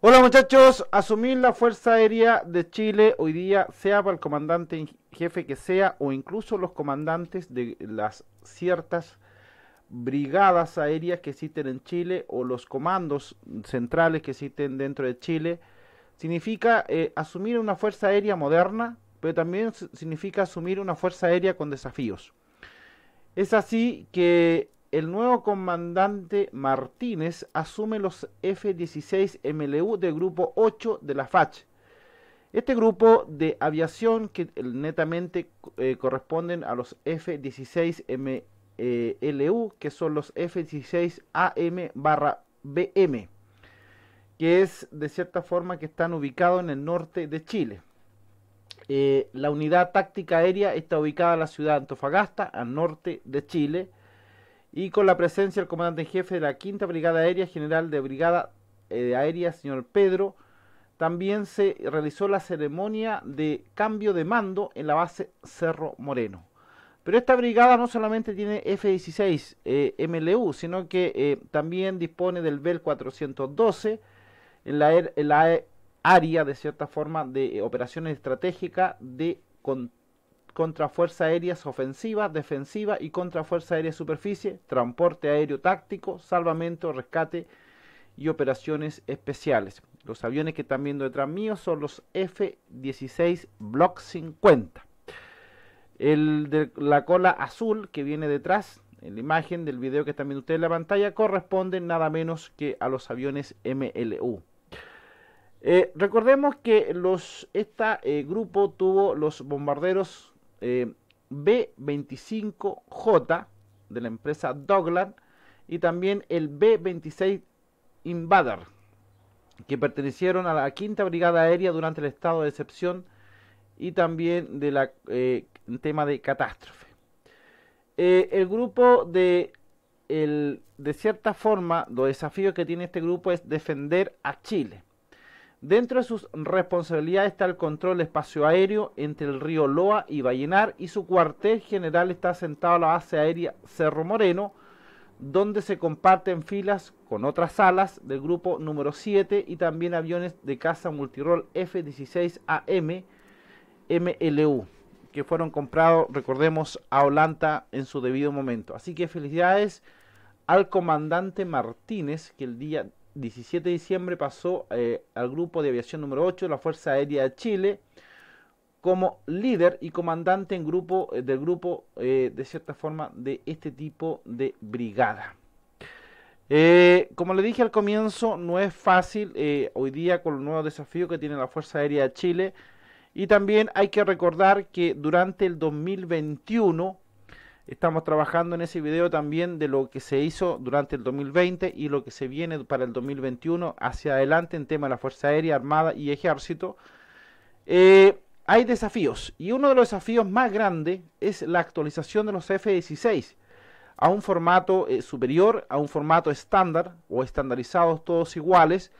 Hola muchachos, asumir la Fuerza Aérea de Chile hoy día, sea para el comandante en jefe que sea, o incluso los comandantes de las ciertas brigadas aéreas que existen en Chile o los comandos centrales que existen dentro de Chile, significa eh, asumir una Fuerza Aérea moderna, pero también significa asumir una Fuerza Aérea con desafíos. Es así que el nuevo comandante Martínez asume los F-16 MLU del grupo 8 de la FACH. Este grupo de aviación que eh, netamente eh, corresponden a los F-16 MLU, que son los F-16 AM barra BM, que es de cierta forma que están ubicados en el norte de Chile. Eh, la unidad táctica aérea está ubicada en la ciudad de Antofagasta, al norte de Chile, y con la presencia del comandante en jefe de la Quinta Brigada Aérea, general de Brigada eh, Aérea, señor Pedro, también se realizó la ceremonia de cambio de mando en la base Cerro Moreno. Pero esta brigada no solamente tiene F-16 eh, MLU, sino que eh, también dispone del Bell 412 en la, e, e área, de cierta forma, de operaciones estratégicas de control contra Fuerza Aéreas Ofensiva, Defensiva y contra Fuerza Aérea Superficie, Transporte Aéreo Táctico, Salvamento, Rescate y Operaciones Especiales. Los aviones que están viendo detrás mío son los F-16 Block 50. El la cola azul que viene detrás, en la imagen del video que están viendo ustedes en la pantalla, corresponde nada menos que a los aviones MLU. Eh, recordemos que los, este grupo tuvo los bombarderos eh, B25J de la empresa Dogland y también el B26 Invader que pertenecieron a la quinta brigada aérea durante el estado de excepción y también de la eh, tema de catástrofe. Eh, el grupo de de cierta forma, los desafíos que tiene este grupo es defender a Chile. Dentro de sus responsabilidades está el control espacio aéreo entre el río Loa y Vallenar y su cuartel general está asentado a la base aérea Cerro Moreno, donde se comparten filas con otras alas del grupo número 7 y también aviones de caza multirol F-16AM MLU, que fueron comprados, recordemos, a Holanda en su debido momento. Así que felicidades al comandante Martínez, que el día 17 de diciembre pasó eh, al Grupo de Aviación número 8 de la Fuerza Aérea de Chile como líder y comandante en grupo, eh, del grupo, eh, de cierta forma, de este tipo de brigada. como le dije al comienzo, no es fácil hoy día con los nuevo desafío que tiene la Fuerza Aérea de Chile. Y también hay que recordar que durante el 2021 Estamos trabajando en ese video también de lo que se hizo durante el 2020 y lo que se viene para el 2021 hacia adelante en tema de la Fuerza Aérea, Armada y Ejército. Eh, hay desafíos y uno de los desafíos más grandes es la actualización de los F-16 a un formato eh, superior, a un formato estándar o estandarizados todos iguales,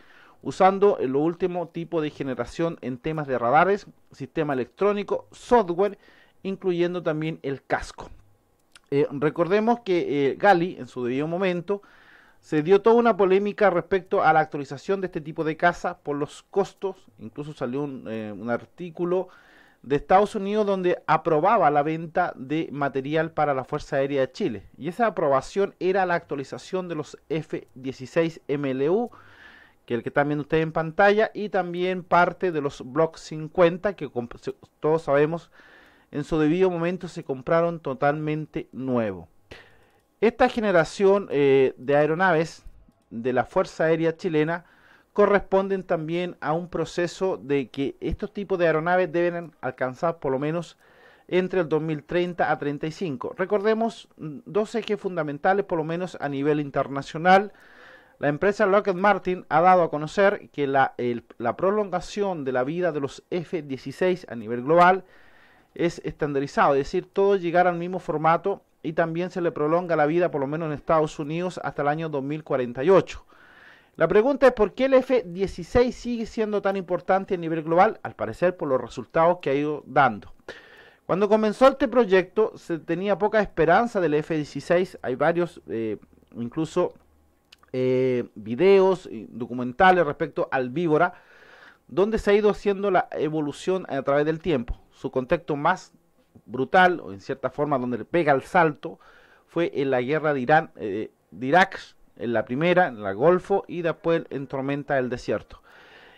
usando lo último tipo de generación en temas de radares, sistema electrónico, software, incluyendo también el casco. Eh, recordemos que eh, Gali, en su debido momento, se dio toda una polémica respecto a la actualización de este tipo de casa por los costos. Incluso salió un, eh, un artículo de Estados Unidos donde aprobaba la venta de material para la Fuerza Aérea de Chile. Y esa aprobación era la actualización de los F-16 MLU, que es el que están viendo ustedes en pantalla, y también parte de los Block 50, que todos sabemos en su debido momento se compraron totalmente nuevo. Esta generación eh, de aeronaves de la Fuerza Aérea Chilena corresponden también a un proceso de que estos tipos de aeronaves deben alcanzar por lo menos entre el 2030 a 35. Recordemos mm, dos ejes fundamentales, por lo menos a nivel internacional. La empresa Lockheed Martin ha dado a conocer que la, la prolongación de la vida de los F-16 a nivel global es estandarizado, es decir, todo llegar al mismo formato y también se le prolonga la vida, por lo menos en Estados Unidos, hasta el año 2048. La pregunta es por qué el F-16 sigue siendo tan importante a nivel global, al parecer por los resultados que ha ido dando. Cuando comenzó este proyecto se tenía poca esperanza del F-16, hay varios, eh, incluso eh, videos documentales respecto al Víbora, donde se ha ido haciendo la evolución a través del tiempo su contexto más brutal, o en cierta forma donde le pega el salto, fue en la guerra de Irán, eh, Irak, en la primera, en la Golfo, y después en Tormenta del Desierto.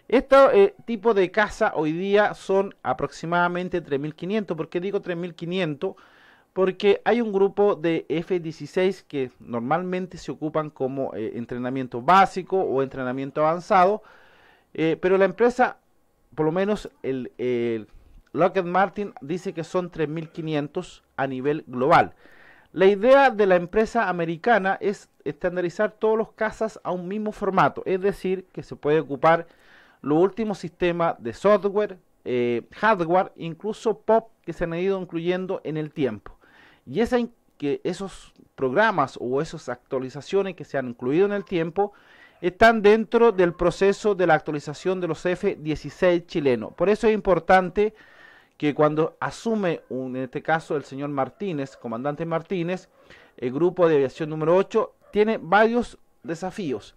Este eh, tipo de caza hoy día son aproximadamente 3.500. ¿Por qué digo 3.500? Porque hay un grupo de F-16 que normalmente se ocupan como eh, entrenamiento básico o entrenamiento avanzado, pero la empresa, por lo menos el Lockheed Martin dice que son 3.500 a nivel global. La idea de la empresa americana es estandarizar todos los casas a un mismo formato, es decir, que se puede ocupar los últimos sistemas de software, eh, hardware, incluso pop que se han ido incluyendo en el tiempo. Y que esos programas o esas actualizaciones que se han incluido en el tiempo están dentro del proceso de la actualización de los F-16 chilenos. Por eso es importante que cuando asume, en este caso, el señor Martínez, comandante Martínez, el grupo de aviación número 8 tiene varios desafíos.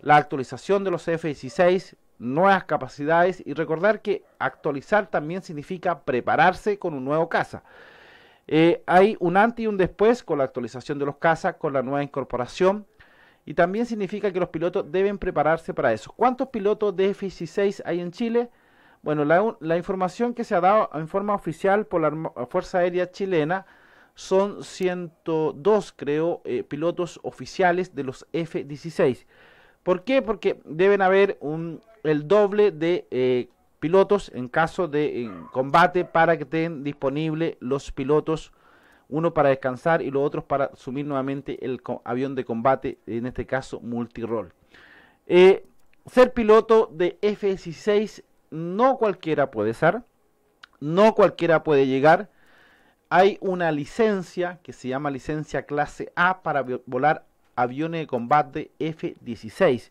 La actualización de los F-16, nuevas capacidades y recordar que actualizar también significa prepararse con un nuevo caza. Eh, hay un antes y un después con la actualización de los cazas, con la nueva incorporación y también significa que los pilotos deben prepararse para eso. ¿Cuántos pilotos de F-16 hay en Chile? Bueno, la, información que se ha dado en forma oficial por la Fuerza Aérea Chilena son 102, creo, eh, pilotos oficiales de los F-16. ¿Por qué? Porque deben haber un, el doble de eh, pilotos en caso de combate para que estén disponibles los pilotos, uno para descansar y los otros para asumir nuevamente el avión de combate, en este caso multirol. Eh, ser piloto de F-16 no cualquiera puede ser, no cualquiera puede llegar. Hay una licencia que se llama licencia clase A para volar aviones de combate F-16,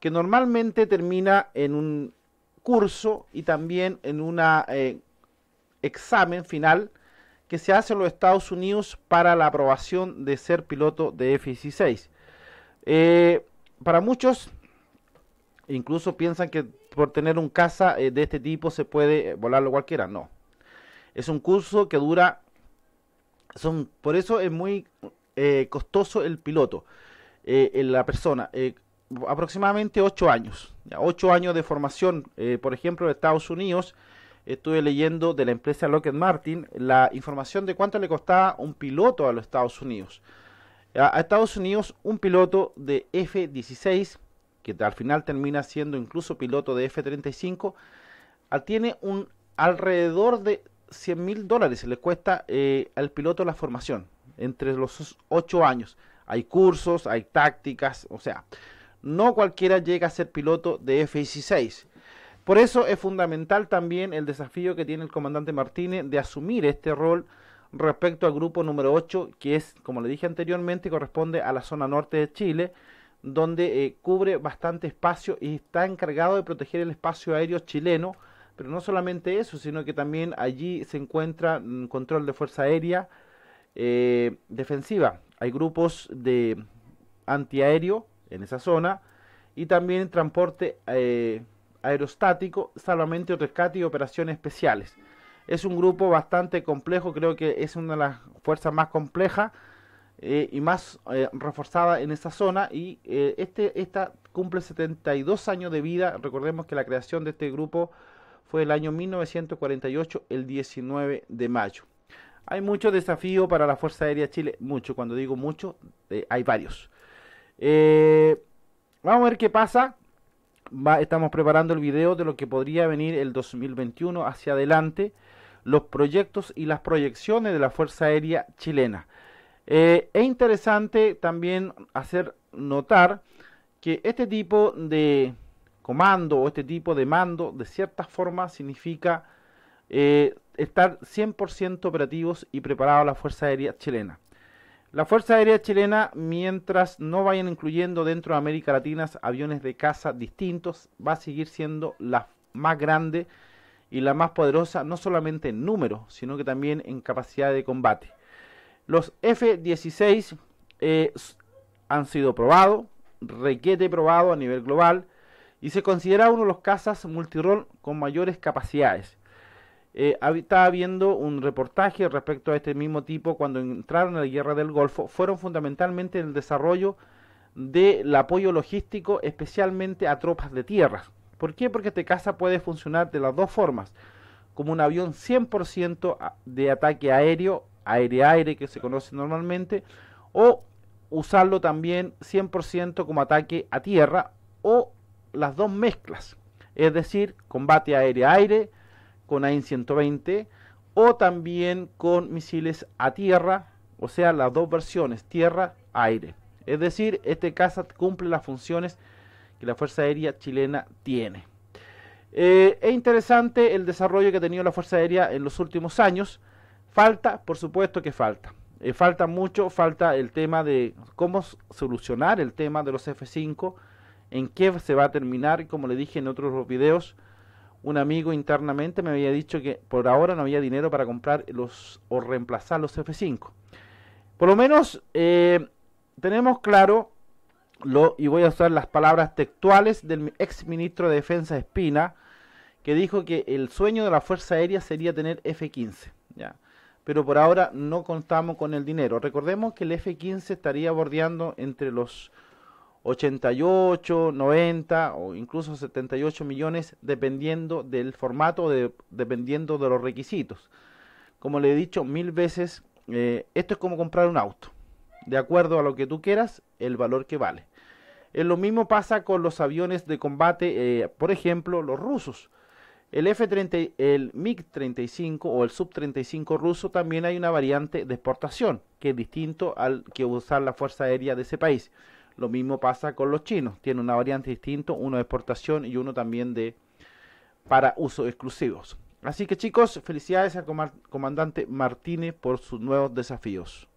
que normalmente termina en un curso y también en un eh, examen final que se hace en los Estados Unidos para la aprobación de ser piloto de F-16. Eh, para muchos, incluso piensan que por tener un caza eh, de este tipo se puede eh, volarlo cualquiera, no. Es un curso que dura, son, por eso es muy eh, costoso el piloto, la persona, aproximadamente 8 años, 8 años de formación, por ejemplo, en Estados Unidos, estuve leyendo de la empresa Lockheed Martin la información de cuánto le costaba un piloto a los Estados Unidos. A Estados Unidos, un piloto de F-16 que al final termina siendo incluso piloto de F-35, tiene un alrededor de 100 mil dólares, le cuesta eh, al piloto la formación, entre los 8 años. Hay cursos, hay tácticas, o sea, no cualquiera llega a ser piloto de F-16. Por eso es fundamental también el desafío que tiene el comandante Martínez de asumir este rol respecto al grupo número 8, que es, como le dije anteriormente, corresponde a la zona norte de Chile, donde eh, cubre bastante espacio y está encargado de proteger el espacio aéreo chileno. Pero no solamente eso, sino que también allí se encuentra mm, control de fuerza aérea eh, defensiva. Hay grupos de antiaéreo en esa zona y también transporte eh, aerostático, salvamento, rescate y operaciones especiales. Es un grupo bastante complejo, creo que es una de las fuerzas más complejas eh, y más eh, reforzada en esta zona y eh, este, esta cumple 72 años de vida. Recordemos que la creación de este grupo fue el año 1948, el 19 de mayo. Hay mucho desafío para la Fuerza Aérea Chile, mucho, cuando digo mucho, hay varios. vamos a ver qué pasa. estamos preparando el video de lo que podría venir el 2021 hacia adelante, los proyectos y las proyecciones de la Fuerza Aérea Chilena. Eh, es interesante también hacer notar que este tipo de comando o este tipo de mando de cierta forma significa eh, estar 100% operativos y preparados la Fuerza Aérea Chilena. La Fuerza Aérea Chilena, mientras no vayan incluyendo dentro de América Latina aviones de caza distintos, va a seguir siendo la más grande y la más poderosa, no solamente en número, sino que también en capacidad de combate. Los F-16 eh, han sido probados, requete probado a nivel global y se considera uno de los cazas multirol con mayores capacidades. Eh, estaba viendo un reportaje respecto a este mismo tipo cuando entraron en la guerra del Golfo, fueron fundamentalmente en el desarrollo del apoyo logístico, especialmente a tropas de tierra. ¿Por qué? Porque este caza puede funcionar de las dos formas, como un avión 100% de ataque aéreo aire-aire que se conoce normalmente, o usarlo también 100% como ataque a tierra, o las dos mezclas, es decir, combate aire-aire con AIM-120, o también con misiles a tierra, o sea, las dos versiones, tierra-aire. Es decir, este caza cumple las funciones que la Fuerza Aérea chilena tiene. Eh, es interesante el desarrollo que ha tenido la Fuerza Aérea en los últimos años, Falta, por supuesto que falta. Eh, falta mucho, falta el tema de cómo solucionar el tema de los F5, en qué se va a terminar, como le dije en otros videos, un amigo internamente me había dicho que por ahora no había dinero para comprar los o reemplazar los F5. Por lo menos eh, tenemos claro, lo, y voy a usar las palabras textuales del ex ministro de Defensa Espina, que dijo que el sueño de la Fuerza Aérea sería tener F-15. ¿ya? pero por ahora no contamos con el dinero. Recordemos que el F-15 estaría bordeando entre los 88, 90 o incluso 78 millones dependiendo del formato, dependiendo de los requisitos. Como le he dicho mil veces, eh, esto es como comprar un auto. De acuerdo a lo que tú quieras, el valor que vale. lo mismo pasa con los aviones de combate, eh, por ejemplo, los rusos. El F-30, el MiG-35 o el Sub-35 ruso también hay una variante de exportación que es distinto al que usar la Fuerza Aérea de ese país. Lo mismo pasa con los chinos, tiene una variante distinta, uno de exportación y uno también de para usos exclusivos. Así que chicos, felicidades al comandante Martínez por sus nuevos desafíos.